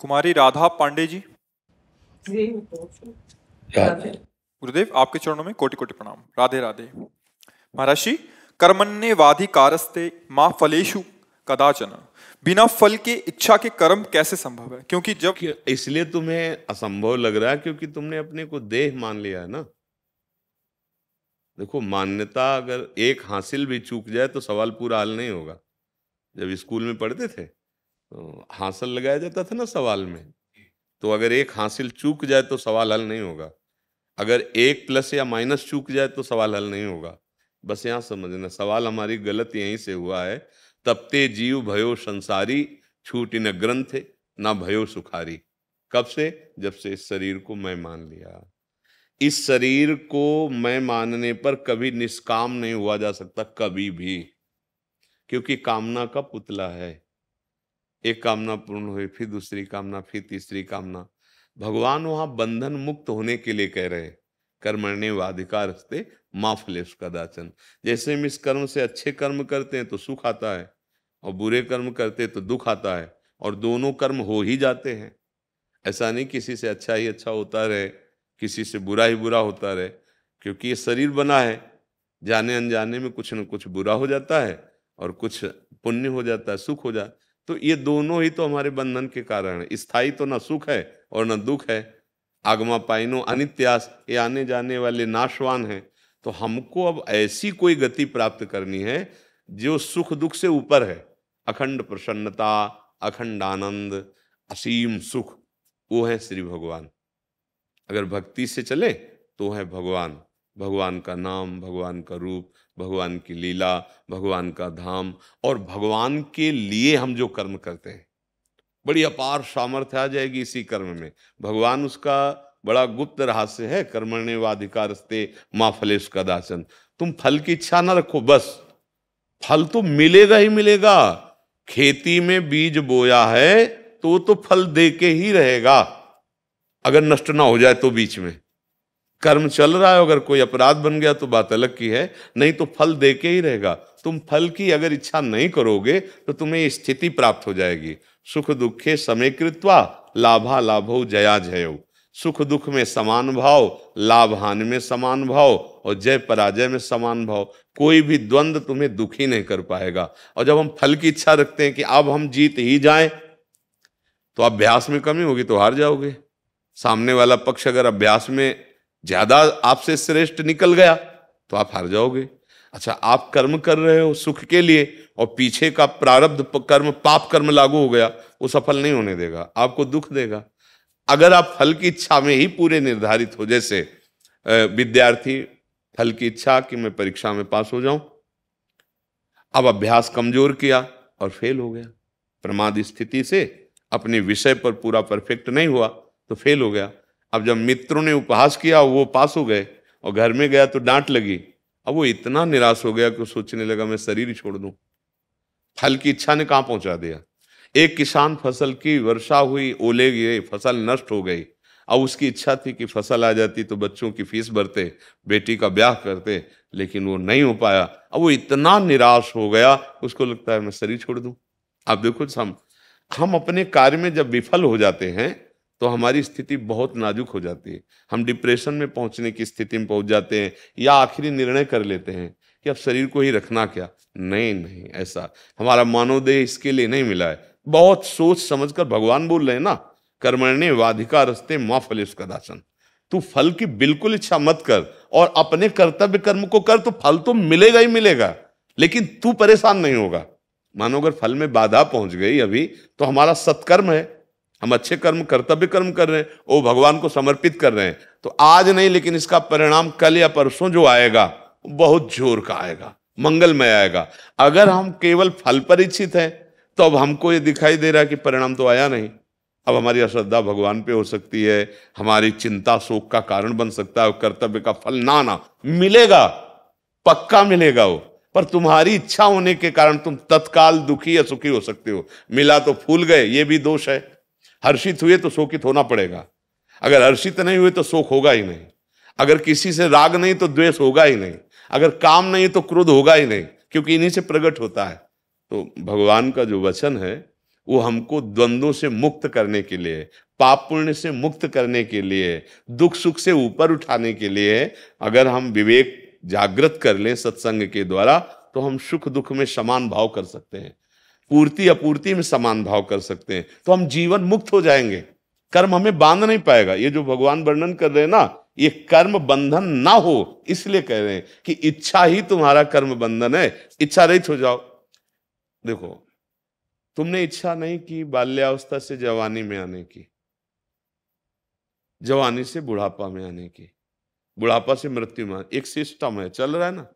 कुमारी राधा पांडे जी गुरुदेव आपके चरणों में कोटि कोटि प्रणाम राधे राधे महर्षि कर्मण्य वाधिकारस्ते माँ फलेशु कदाचन बिना फल के इच्छा के कर्म कैसे संभव है क्योंकि जब इसलिए तुम्हें असंभव लग रहा है क्योंकि तुमने अपने को देह मान लिया है ना देखो मान्यता अगर एक हासिल भी चूक जाए तो सवाल पूरा हल नहीं होगा जब स्कूल में पढ़ते थे हासिल लगाया जाता था ना सवाल में तो अगर एक हासिल चूक जाए तो सवाल हल नहीं होगा अगर एक प्लस या माइनस चूक जाए तो सवाल हल नहीं होगा बस यहाँ समझना सवाल हमारी गलत यहीं से हुआ है तपते जीव भयो संसारी छूट न ग्रंथ ना भयो सुखारी कब से जब से इस शरीर को मैं मान लिया इस शरीर को मैं मानने पर कभी निष्काम नहीं हुआ जा सकता कभी भी क्योंकि कामना का पुतला है एक कामना पूर्ण हुई फिर दूसरी कामना फिर तीसरी कामना भगवान वहां बंधन मुक्त होने के लिए कह रहे कर्मण्य वाधिकार हस्ते माफ उसका दाचन जैसे हम इस कर्म से अच्छे कर्म करते हैं तो सुख आता है और बुरे कर्म करते तो दुख आता है और दोनों कर्म हो ही जाते हैं ऐसा नहीं किसी से अच्छा ही अच्छा होता रहे किसी से बुरा ही बुरा होता रहे क्योंकि ये शरीर बना है जाने अनजाने में कुछ न कुछ बुरा हो जाता है और कुछ पुण्य हो जाता है सुख हो जाता तो ये दोनों ही तो हमारे बंधन के कारण है स्थाई तो ना सुख है और न दुख है आगमा पाइनो अनित्यास ये आने जाने वाले नाशवान हैं तो हमको अब ऐसी कोई गति प्राप्त करनी है जो सुख दुख से ऊपर है अखंड प्रसन्नता अखंड आनंद असीम सुख वो है श्री भगवान अगर भक्ति से चले तो है भगवान भगवान का नाम भगवान का रूप भगवान की लीला भगवान का धाम और भगवान के लिए हम जो कर्म करते हैं बड़ी अपार सामर्थ्य आ जाएगी इसी कर्म में भगवान उसका बड़ा गुप्त रहस्य है कर्मण्य वाधिकारस्ते माँ फलेश का दासन तुम फल की इच्छा ना रखो बस फल तो मिलेगा ही मिलेगा खेती में बीज बोया है तो तो फल दे के ही रहेगा अगर नष्ट ना हो जाए तो बीच में कर्म चल रहा है अगर कोई अपराध बन गया तो बात अलग की है नहीं तो फल दे के ही रहेगा तुम फल की अगर इच्छा नहीं करोगे तो तुम्हें स्थिति प्राप्त हो जाएगी सुख दुखे समय कृत्वा लाभा लाभो जया जय सुख दुख में समान भाव लाभ हानि में समान भाव और जय पराजय में समान भाव कोई भी द्वंद तुम्हें दुखी नहीं कर पाएगा और जब हम फल की इच्छा रखते हैं कि अब हम जीत ही जाए तो अभ्यास में कमी होगी तो हार जाओगे सामने वाला पक्ष अगर अभ्यास में ज्यादा आपसे श्रेष्ठ निकल गया तो आप हार जाओगे अच्छा आप कर्म कर रहे हो सुख के लिए और पीछे का प्रारब्ध कर्म पाप कर्म लागू हो गया वो सफल नहीं होने देगा आपको दुख देगा अगर आप फल की इच्छा में ही पूरे निर्धारित हो जैसे विद्यार्थी फल की इच्छा कि मैं परीक्षा में पास हो जाऊं अब अभ्यास कमजोर किया और फेल हो गया प्रमाद स्थिति से अपने विषय पर पूरा परफेक्ट नहीं हुआ तो फेल हो गया अब जब मित्रों ने उपहास किया वो पास हो गए और घर में गया तो डांट लगी अब वो इतना निराश हो गया कि सोचने लगा मैं शरीर ही छोड़ दूं फल की इच्छा ने कहाँ पहुंचा दिया एक किसान फसल की वर्षा हुई ओले गिरे फसल नष्ट हो गई अब उसकी इच्छा थी कि फसल आ जाती तो बच्चों की फीस भरते बेटी का ब्याह करते लेकिन वो नहीं हो पाया अब वो इतना निराश हो गया उसको लगता है मैं शरीर छोड़ दूं आप देखो हम हम अपने कार्य में जब विफल हो जाते हैं तो हमारी स्थिति बहुत नाजुक हो जाती है हम डिप्रेशन में पहुंचने की स्थिति में पहुंच जाते हैं या आखिरी निर्णय कर लेते हैं कि अब शरीर को ही रखना क्या नहीं नहीं ऐसा हमारा मानव देह इसके लिए नहीं मिला है बहुत सोच समझ कर भगवान बोल रहे हैं ना कर्मण्य वाधिका रस्ते माँ उसका कदाचन तू फल की बिल्कुल इच्छा मत कर और अपने कर्तव्य कर्म को कर तो फल तो मिलेगा ही मिलेगा लेकिन तू परेशान नहीं होगा मानो अगर फल में बाधा पहुंच गई अभी तो हमारा सत्कर्म है हम अच्छे कर्म कर्तव्य कर्म कर रहे हैं वो भगवान को समर्पित कर रहे हैं तो आज नहीं लेकिन इसका परिणाम कल या परसों जो आएगा बहुत जोर का आएगा मंगलमय आएगा अगर हम केवल फल पर इच्छित हैं तो अब हमको ये दिखाई दे रहा है कि परिणाम तो आया नहीं अब हमारी अश्रद्धा भगवान पे हो सकती है हमारी चिंता शोक का कारण बन सकता है कर्तव्य का फल ना ना मिलेगा पक्का मिलेगा वो पर तुम्हारी इच्छा होने के कारण तुम तत्काल दुखी या सुखी हो सकते हो मिला तो फूल गए ये भी दोष है हर्षित हुए तो शोकित होना पड़ेगा अगर हर्षित नहीं हुए तो शोक होगा ही नहीं अगर किसी से राग नहीं तो द्वेष होगा ही नहीं अगर काम नहीं तो क्रोध होगा ही नहीं क्योंकि इन्हीं से प्रकट होता है तो भगवान का जो वचन है वो हमको द्वंद्वों से मुक्त करने के लिए पाप पुण्य से मुक्त करने के लिए दुख सुख से ऊपर उठाने के लिए अगर हम विवेक जागृत कर लें सत्संग के द्वारा तो हम सुख दुख में समान भाव कर सकते हैं पूर्ति अपूर्ति में समान भाव कर सकते हैं तो हम जीवन मुक्त हो जाएंगे कर्म हमें बांध नहीं पाएगा ये जो भगवान वर्णन कर रहे हैं ना ये कर्म बंधन ना हो इसलिए कह रहे हैं कि इच्छा ही तुम्हारा कर्म बंधन है इच्छा रहित हो जाओ देखो तुमने इच्छा नहीं की बाल्यावस्था से जवानी में आने की जवानी से बुढ़ापा में आने की बुढ़ापा से मृत्यु में एक सिस्टम है चल रहा है ना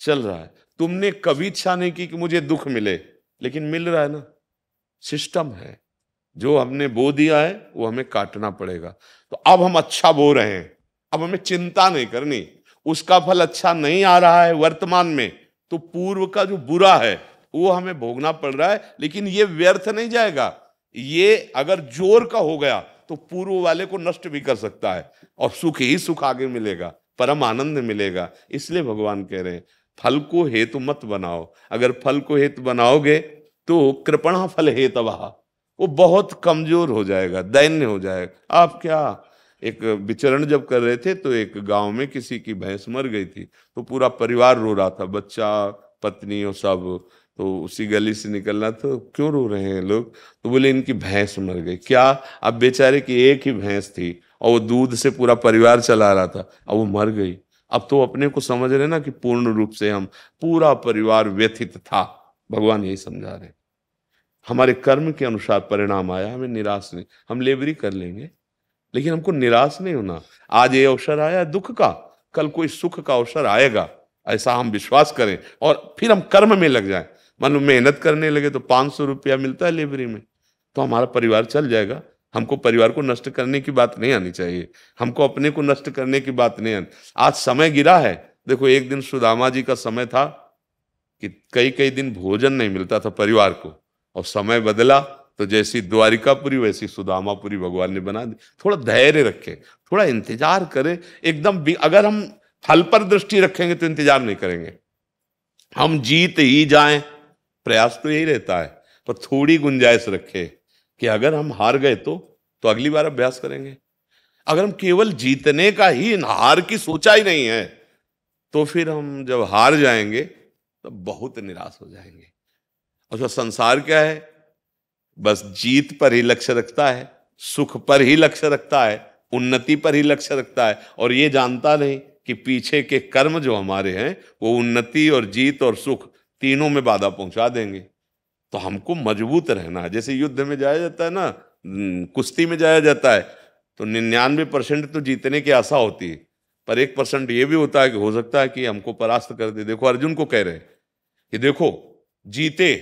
चल रहा है तुमने कभी इच्छा नहीं की कि मुझे दुख मिले लेकिन मिल रहा है ना सिस्टम है जो हमने बो दिया है वो हमें काटना पड़ेगा तो अब हम अच्छा बो रहे हैं अब हमें चिंता नहीं करनी उसका फल अच्छा नहीं आ रहा है वर्तमान में तो पूर्व का जो बुरा है वो हमें भोगना पड़ रहा है लेकिन ये व्यर्थ नहीं जाएगा ये अगर जोर का हो गया तो पूर्व वाले को नष्ट भी कर सकता है और सुख ही सुख आगे मिलेगा परम आनंद मिलेगा इसलिए भगवान कह रहे हैं फल को हेतु मत बनाओ अगर फल को हेतु बनाओगे तो कृपणा फल वहा वो बहुत कमजोर हो जाएगा दैन्य हो जाएगा आप क्या एक विचरण जब कर रहे थे तो एक गांव में किसी की भैंस मर गई थी तो पूरा परिवार रो रहा था बच्चा पत्नी और सब तो उसी गली से निकलना तो क्यों रो रहे हैं लोग तो बोले इनकी भैंस मर गई क्या अब बेचारे की एक ही भैंस थी और वो दूध से पूरा परिवार चला रहा था अब वो मर गई अब तो अपने को समझ रहे ना कि पूर्ण रूप से हम पूरा परिवार व्यथित था भगवान यही समझा रहे हमारे कर्म के अनुसार परिणाम आया हमें निराश नहीं हम लेबरी कर लेंगे लेकिन हमको निराश नहीं होना आज ये अवसर आया दुख का कल कोई सुख का अवसर आएगा ऐसा हम विश्वास करें और फिर हम कर्म में लग जाए मान लो मेहनत करने लगे तो पाँच सौ रुपया मिलता है लेबरी में तो हमारा परिवार चल जाएगा हमको परिवार को नष्ट करने की बात नहीं आनी चाहिए हमको अपने को नष्ट करने की बात नहीं आनी आज समय गिरा है देखो एक दिन सुदामा जी का समय था कि कई कई दिन भोजन नहीं मिलता था परिवार को और समय बदला तो जैसी द्वारिकापुरी वैसी सुदामापुरी भगवान ने बना दी थोड़ा धैर्य रखे थोड़ा इंतजार करें एकदम अगर हम फल पर दृष्टि रखेंगे तो इंतजार नहीं करेंगे हम जीत ही जाएं प्रयास तो यही रहता है पर थोड़ी गुंजाइश रखें कि अगर हम हार गए तो तो अगली बार अभ्यास करेंगे अगर हम केवल जीतने का ही हार की सोचा ही नहीं है तो फिर हम जब हार जाएंगे तो बहुत निराश हो जाएंगे अच्छा संसार क्या है बस जीत पर ही लक्ष्य रखता है सुख पर ही लक्ष्य रखता है उन्नति पर ही लक्ष्य रखता है और ये जानता नहीं कि पीछे के कर्म जो हमारे हैं वो उन्नति और जीत और सुख तीनों में बाधा पहुंचा देंगे तो हमको मजबूत रहना है जैसे युद्ध में जाया जाता है ना कुश्ती में जाया जाता है तो निन्यानवे परसेंट तो जीतने की आशा होती है पर एक परसेंट ये भी होता है कि हो सकता है कि हमको परास्त कर दे देखो अर्जुन को कह रहे हैं कि देखो जीते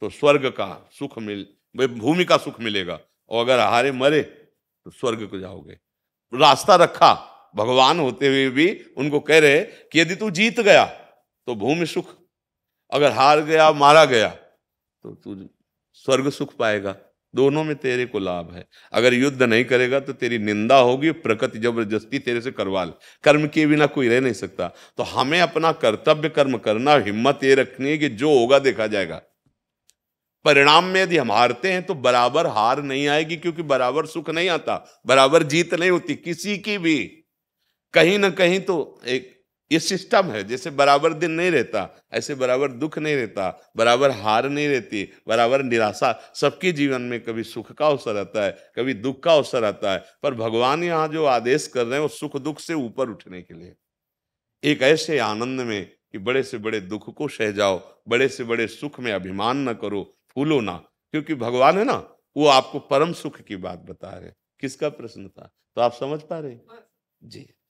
तो स्वर्ग का सुख मिल भूमि का सुख मिलेगा और अगर हारे मरे तो स्वर्ग को जाओगे रास्ता रखा भगवान होते हुए भी उनको कह रहे कि यदि तू जीत गया तो भूमि सुख अगर हार गया मारा गया तो तू स्वर्ग सुख पाएगा दोनों में तेरे को लाभ है अगर युद्ध नहीं करेगा तो तेरी निंदा होगी प्रकृति जबरदस्ती तेरे से करवा ले कर्म के बिना कोई रह नहीं सकता तो हमें अपना कर्तव्य कर्म करना हिम्मत ये रखनी है कि जो होगा देखा जाएगा परिणाम में यदि हम हारते हैं तो बराबर हार नहीं आएगी क्योंकि बराबर सुख नहीं आता बराबर जीत नहीं होती किसी की भी कहीं ना कहीं तो एक ये सिस्टम है जैसे बराबर दिन नहीं रहता ऐसे बराबर दुख नहीं रहता बराबर हार नहीं रहती बराबर निराशा सबके जीवन में कभी सुख का अवसर आता है कभी दुख का अवसर आता है पर भगवान यहाँ जो आदेश कर रहे हैं वो सुख दुख से ऊपर उठने के लिए एक ऐसे आनंद में कि बड़े से बड़े दुख को सह जाओ बड़े से बड़े सुख में अभिमान न करो फूलो ना क्योंकि भगवान है ना वो आपको परम सुख की बात बता रहे किसका प्रश्न था तो आप समझ पा रहे हाँ। जी